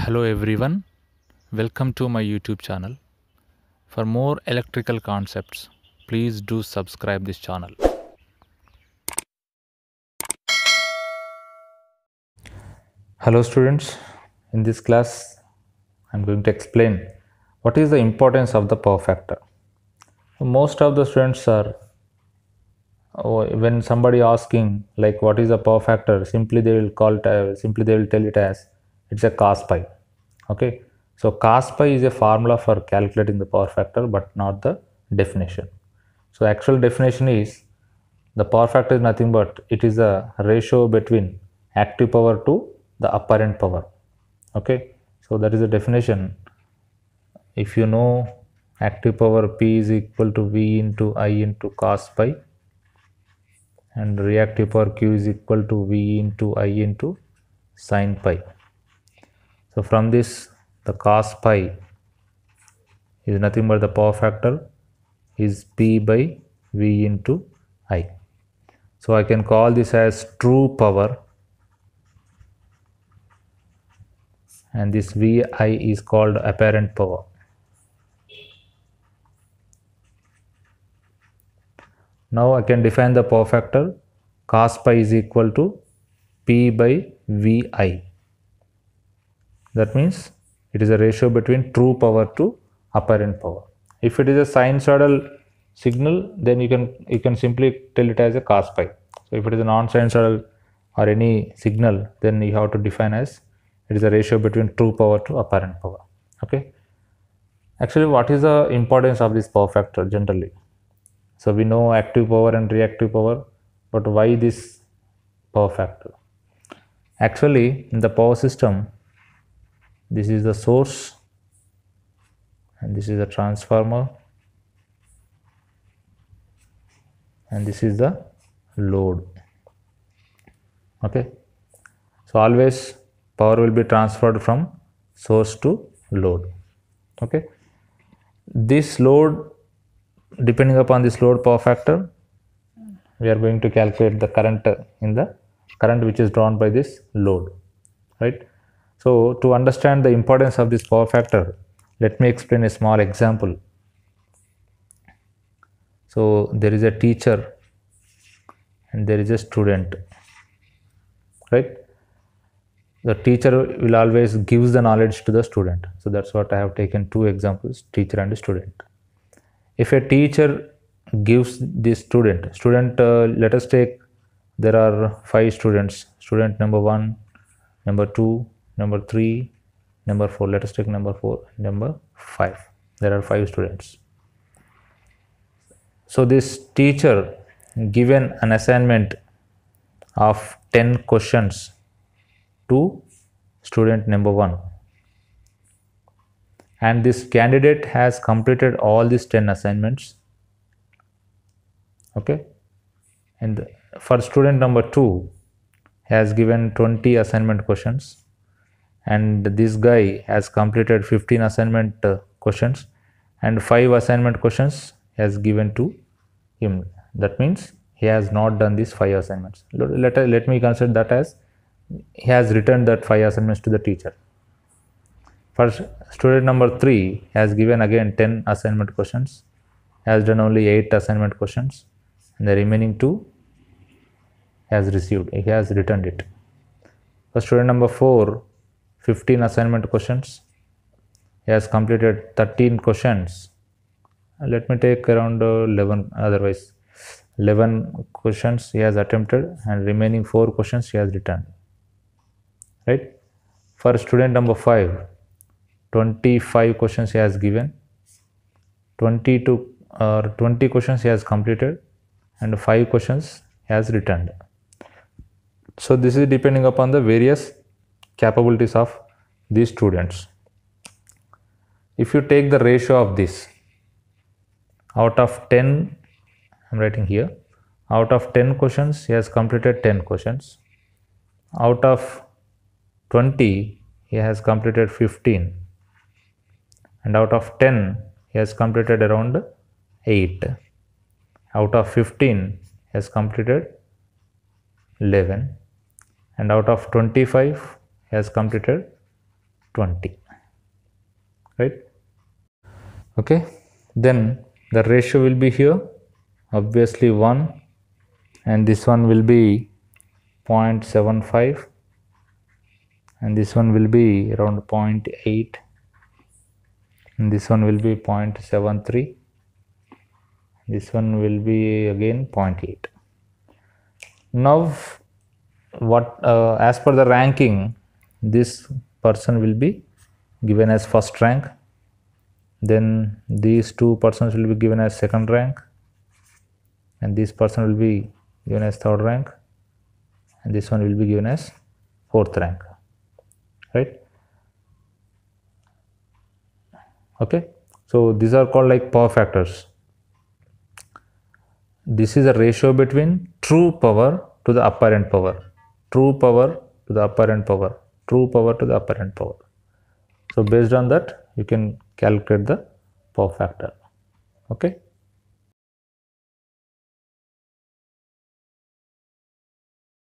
Hello everyone, welcome to my YouTube channel. For more electrical concepts, please do subscribe this channel. Hello students, in this class I am going to explain what is the importance of the power factor. Most of the students are oh, when somebody asking like what is the power factor simply they will call it simply they will tell it as it's a cos pi okay so cos pi is a formula for calculating the power factor but not the definition so actual definition is the power factor is nothing but it is the ratio between active power to the apparent power okay so that is the definition if you know active power p is equal to v into i into cos pi and reactive power q is equal to v into i into sine pi so from this the cos pi is nothing but the power factor is P by V into I. So I can call this as true power and this VI is called apparent power. Now I can define the power factor cos pi is equal to P by VI that means it is a ratio between true power to apparent power if it is a sinusoidal signal then you can you can simply tell it as a cos pi so if it is a non sinusoidal or any signal then you have to define as it is a ratio between true power to apparent power okay actually what is the importance of this power factor generally so we know active power and reactive power but why this power factor actually in the power system this is the source and this is the transformer and this is the load okay so always power will be transferred from source to load okay this load depending upon this load power factor we are going to calculate the current in the current which is drawn by this load right so, to understand the importance of this power factor, let me explain a small example. So, there is a teacher and there is a student, right? The teacher will always gives the knowledge to the student. So, that's what I have taken two examples, teacher and student. If a teacher gives the student, student uh, let us take there are five students, student number one, number two, number 3 number 4 let us take number 4 number 5 there are 5 students so this teacher given an assignment of 10 questions to student number 1 and this candidate has completed all these 10 assignments okay and for student number 2 has given 20 assignment questions and this guy has completed 15 assignment uh, questions and 5 assignment questions has given to him that means he has not done these 5 assignments let, let, let me consider that as he has returned that 5 assignments to the teacher First student number 3 has given again 10 assignment questions has done only 8 assignment questions and the remaining 2 has received he has returned it for student number 4 15 assignment questions. He has completed 13 questions. Let me take around uh, 11 otherwise 11 questions he has attempted and remaining 4 questions he has returned. Right? For student number 5, 25 questions he has given, 22 or uh, 20 questions he has completed and 5 questions he has returned. So this is depending upon the various capabilities of these students. If you take the ratio of this out of 10, I'm writing here, out of 10 questions, he has completed 10 questions. Out of 20, he has completed 15. And out of 10, he has completed around 8. Out of 15, he has completed 11. And out of 25, has completed 20 right okay then the ratio will be here obviously 1 and this one will be 0.75 and this one will be around 0.8 and this one will be 0.73 this one will be again 0.8 now what uh, as per the ranking this person will be given as first rank then these two persons will be given as second rank and this person will be given as third rank and this one will be given as fourth rank right okay so these are called like power factors this is a ratio between true power to the apparent power true power to the apparent power true power to the apparent power. So based on that you can calculate the power factor. Okay.